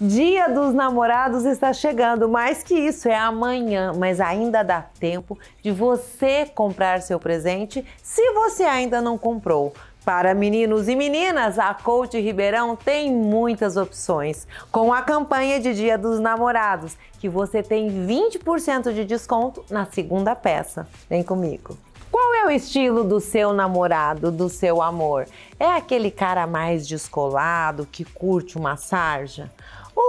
Dia dos Namorados está chegando, mais que isso, é amanhã, mas ainda dá tempo de você comprar seu presente se você ainda não comprou. Para meninos e meninas, a Coach Ribeirão tem muitas opções. Com a campanha de Dia dos Namorados, que você tem 20% de desconto na segunda peça. Vem comigo. Qual é o estilo do seu namorado, do seu amor? É aquele cara mais descolado que curte uma sarja?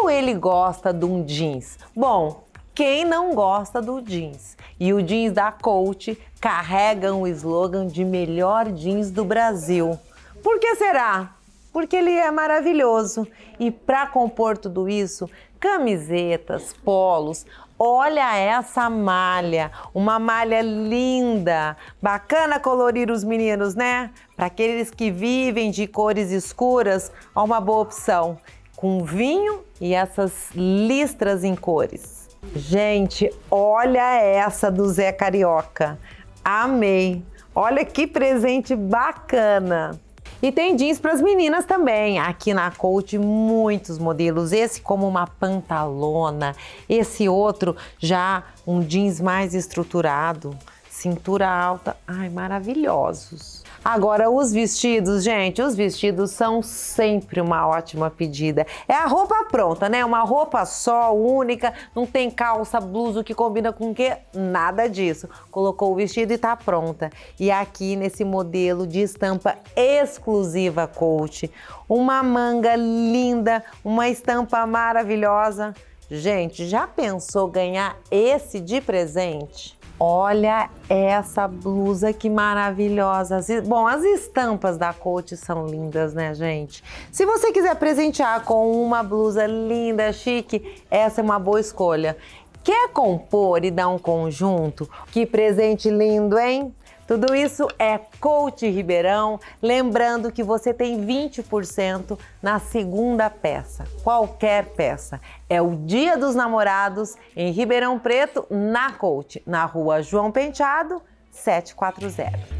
ou ele gosta de um jeans? Bom, quem não gosta do jeans? E o jeans da Coach carrega o um slogan de melhor jeans do Brasil. Por que será? Porque ele é maravilhoso. E para compor tudo isso, camisetas, polos, Olha essa malha, uma malha linda. Bacana colorir os meninos, né? Para aqueles que vivem de cores escuras, há uma boa opção com vinho e essas listras em cores. Gente, olha essa do Zé Carioca. Amei. Olha que presente bacana. E tem jeans para as meninas também. Aqui na Coach, muitos modelos. Esse como uma pantalona, esse outro já um jeans mais estruturado cintura alta, ai, maravilhosos. Agora, os vestidos, gente, os vestidos são sempre uma ótima pedida. É a roupa pronta, né? Uma roupa só, única, não tem calça, blusa, que combina com o quê? Nada disso. Colocou o vestido e tá pronta. E aqui nesse modelo de estampa exclusiva coach, uma manga linda, uma estampa maravilhosa. Gente, já pensou ganhar esse de presente? Olha essa blusa que maravilhosa. Bom, as estampas da Coach são lindas, né, gente? Se você quiser presentear com uma blusa linda, chique, essa é uma boa escolha. Quer compor e dar um conjunto? Que presente lindo, hein? Tudo isso é Coach Ribeirão. Lembrando que você tem 20% na segunda peça, qualquer peça. É o Dia dos Namorados em Ribeirão Preto, na Coach, na rua João Penteado, 740.